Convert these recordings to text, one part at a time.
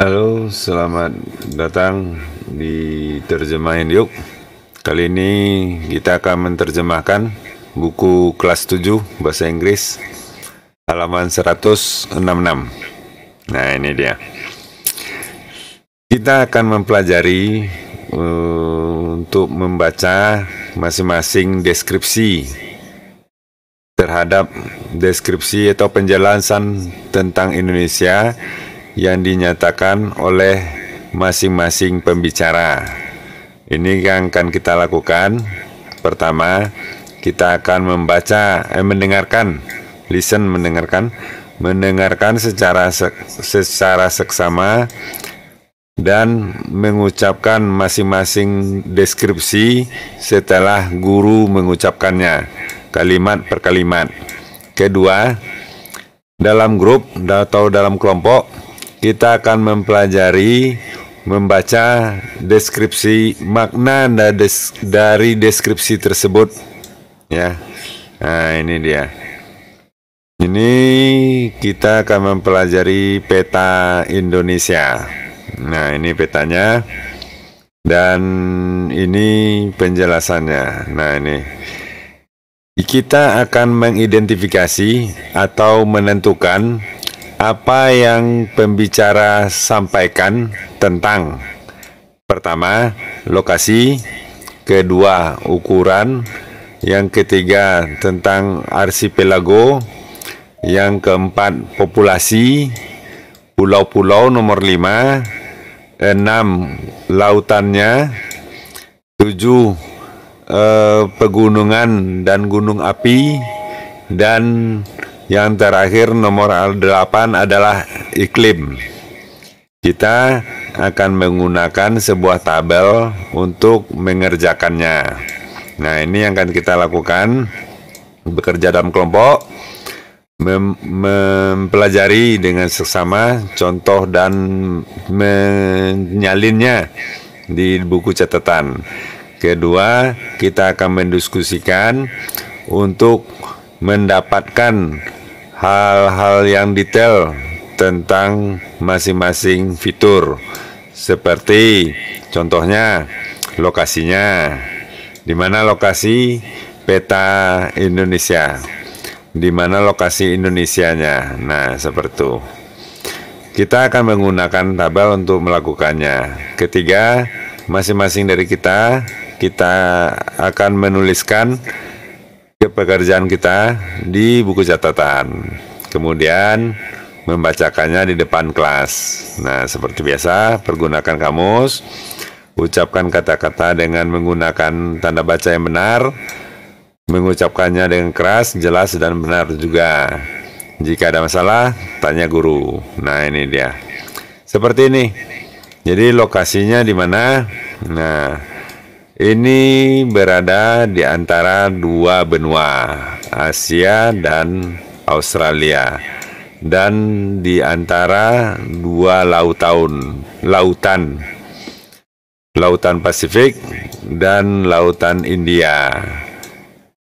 Halo, selamat datang di Terjemahin Yuk. Kali ini kita akan menerjemahkan buku kelas 7 bahasa Inggris halaman 166. Nah, ini dia. Kita akan mempelajari uh, untuk membaca masing-masing deskripsi terhadap deskripsi atau penjelasan tentang Indonesia yang dinyatakan oleh masing-masing pembicara. Ini yang akan kita lakukan. Pertama, kita akan membaca, eh, mendengarkan, listen, mendengarkan, mendengarkan secara secara seksama dan mengucapkan masing-masing deskripsi setelah guru mengucapkannya kalimat per kalimat. Kedua, dalam grup atau dalam kelompok kita akan mempelajari membaca deskripsi makna dari deskripsi tersebut ya. Nah, ini dia. Ini kita akan mempelajari peta Indonesia. Nah, ini petanya. Dan ini penjelasannya. Nah, ini. Kita akan mengidentifikasi atau menentukan apa yang pembicara sampaikan tentang pertama lokasi, kedua ukuran, yang ketiga tentang arsipelago, yang keempat populasi, pulau-pulau nomor lima, enam lautannya, tujuh eh, pegunungan dan gunung api, dan yang terakhir nomor 8 adalah iklim. Kita akan menggunakan sebuah tabel untuk mengerjakannya. Nah, ini yang akan kita lakukan bekerja dalam kelompok mem mempelajari dengan seksama contoh dan menyalinnya di buku catatan. Kedua, kita akan mendiskusikan untuk mendapatkan hal-hal yang detail tentang masing-masing fitur seperti contohnya lokasinya di mana lokasi peta Indonesia di mana lokasi Indonesianya nah seperti itu kita akan menggunakan tabel untuk melakukannya ketiga masing-masing dari kita kita akan menuliskan ke pekerjaan kita di buku catatan. Kemudian membacakannya di depan kelas. Nah, seperti biasa, pergunakan kamus, ucapkan kata-kata dengan menggunakan tanda baca yang benar, mengucapkannya dengan keras, jelas, dan benar juga. Jika ada masalah, tanya guru. Nah, ini dia. Seperti ini. Jadi lokasinya di mana? Nah, ini berada di antara dua benua, Asia dan Australia, dan di antara dua lautan, lautan, lautan Pasifik dan lautan India.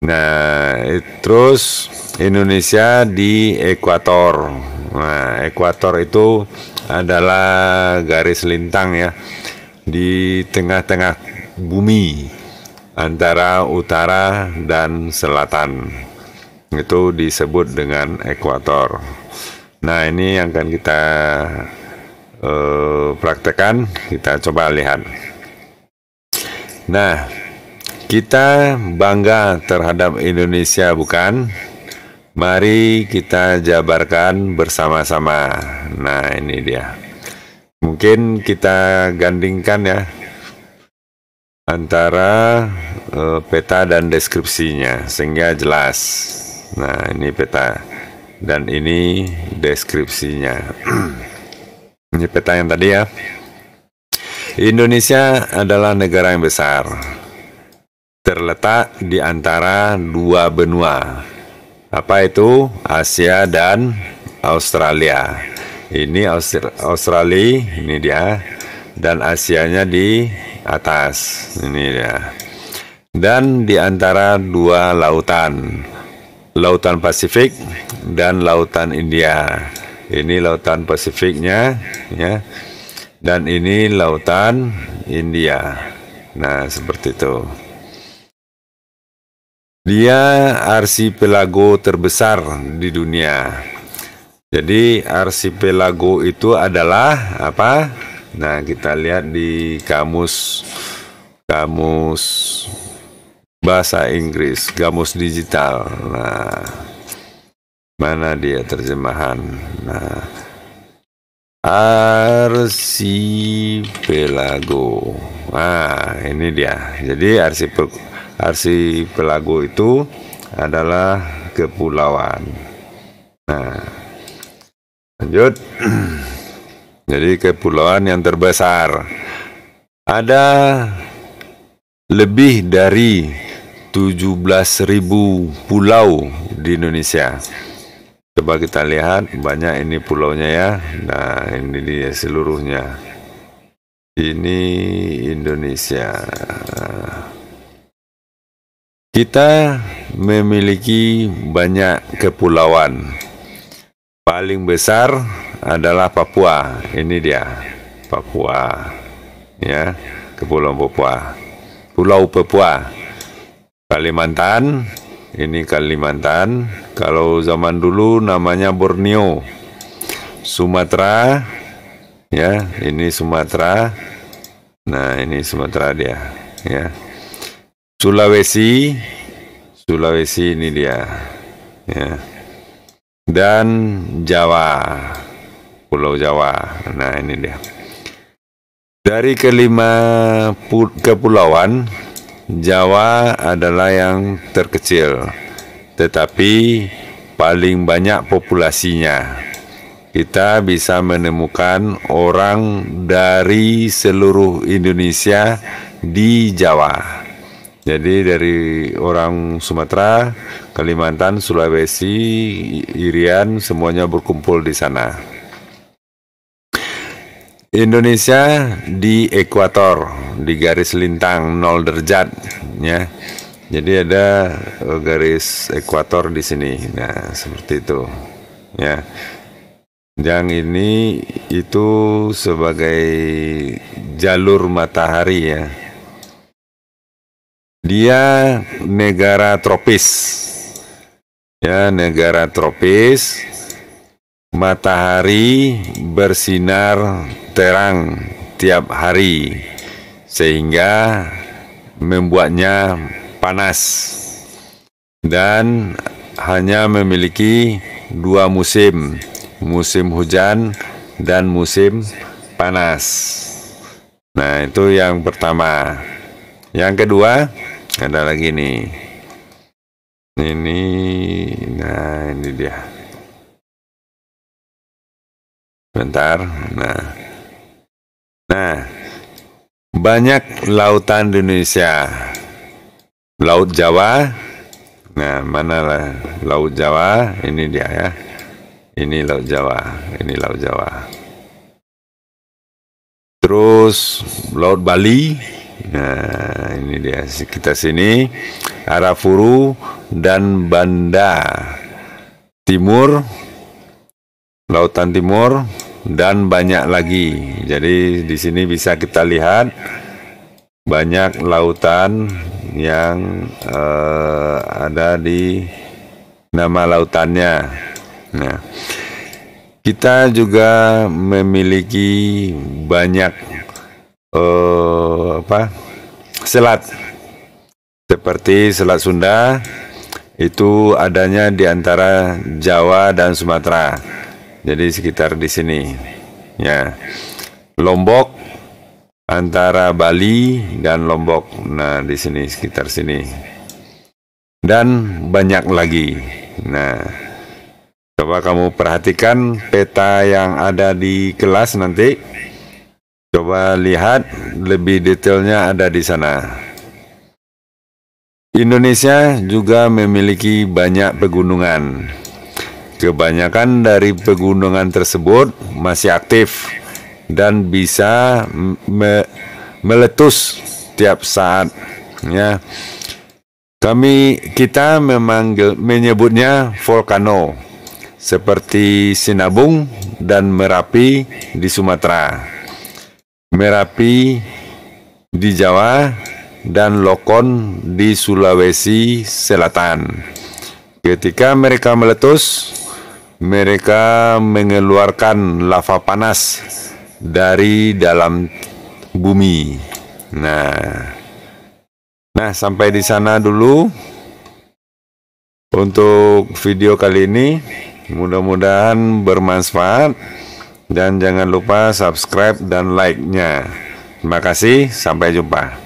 Nah, terus Indonesia di ekuator. Nah, ekuator itu adalah garis lintang ya di tengah-tengah bumi antara utara dan selatan. Itu disebut dengan ekuator. Nah, ini yang akan kita uh, praktekkan, kita coba lihat. Nah, kita bangga terhadap Indonesia bukan? Mari kita jabarkan bersama-sama. Nah, ini dia. Mungkin kita gandingkan ya antara uh, peta dan deskripsinya sehingga jelas. Nah, ini peta dan ini deskripsinya. ini peta yang tadi ya. Indonesia adalah negara yang besar. Terletak di antara dua benua. Apa itu? Asia dan Australia. Ini Australia, ini dia. Dan Asianya di atas ini ya. Dan di antara dua lautan, lautan Pasifik dan lautan India. Ini lautan Pasifiknya ya. Dan ini lautan India. Nah, seperti itu. Dia arsipelago terbesar di dunia. Jadi arsipelago itu adalah apa? Nah, kita lihat di kamus kamus bahasa Inggris, kamus digital. Nah, mana dia terjemahan? Nah, arsipelago Nah, ini dia. Jadi arsipelago itu adalah kepulauan. Nah, lanjut. Jadi kepulauan yang terbesar ada lebih dari 17.000 pulau di Indonesia. Coba kita lihat banyak ini pulaunya ya. Nah, ini dia seluruhnya. Ini Indonesia. Kita memiliki banyak kepulauan paling besar adalah Papua. Ini dia, Papua. Ya, Kepulauan Papua. Pulau Papua. Kalimantan, ini Kalimantan. Kalau zaman dulu namanya Borneo. Sumatera, ya, ini Sumatera. Nah, ini Sumatera dia, ya. Sulawesi, Sulawesi ini dia. Ya dan Jawa, Pulau Jawa. Nah, ini dia. Dari kelima kepulauan, Jawa adalah yang terkecil, tetapi paling banyak populasinya. Kita bisa menemukan orang dari seluruh Indonesia di Jawa. Jadi dari orang Sumatera, Kalimantan, Sulawesi, Irian semuanya berkumpul di sana. Indonesia di ekuator, di garis lintang 0 derajat ya. Jadi ada eh, garis ekuator di sini. Nah, seperti itu. Ya. Yang ini itu sebagai jalur matahari ya. Dia negara tropis ya negara tropis matahari bersinar terang tiap hari sehingga membuatnya panas dan hanya memiliki dua musim musim hujan dan musim panas nah itu yang pertama yang kedua ada lagi nih ini nah ini dia bentar nah nah banyak lautan di Indonesia laut Jawa nah mana lah laut Jawa ini dia ya ini laut Jawa ini laut Jawa terus laut Bali Nah, ini dia kita sini Arafuru dan Banda Timur Lautan Timur dan banyak lagi. Jadi di sini bisa kita lihat banyak lautan yang eh, ada di nama lautannya. Nah, kita juga memiliki banyak eh, apa selat seperti selat Sunda itu adanya di antara Jawa dan Sumatera. Jadi sekitar di sini. Ya. Lombok antara Bali dan Lombok. Nah, di sini sekitar sini. Dan banyak lagi. Nah, coba kamu perhatikan peta yang ada di kelas nanti. Coba lihat lebih detailnya ada di sana. Indonesia juga memiliki banyak pegunungan. Kebanyakan dari pegunungan tersebut masih aktif dan bisa me meletus tiap saat. Ya. Kami kita memanggil menyebutnya volcano seperti Sinabung dan Merapi di Sumatera. Merapi di Jawa dan Lokon di Sulawesi Selatan. Ketika mereka meletus, mereka mengeluarkan lava panas dari dalam bumi. Nah, nah sampai di sana dulu untuk video kali ini. Mudah-mudahan bermanfaat. Dan jangan lupa subscribe dan like-nya. Terima kasih, sampai jumpa.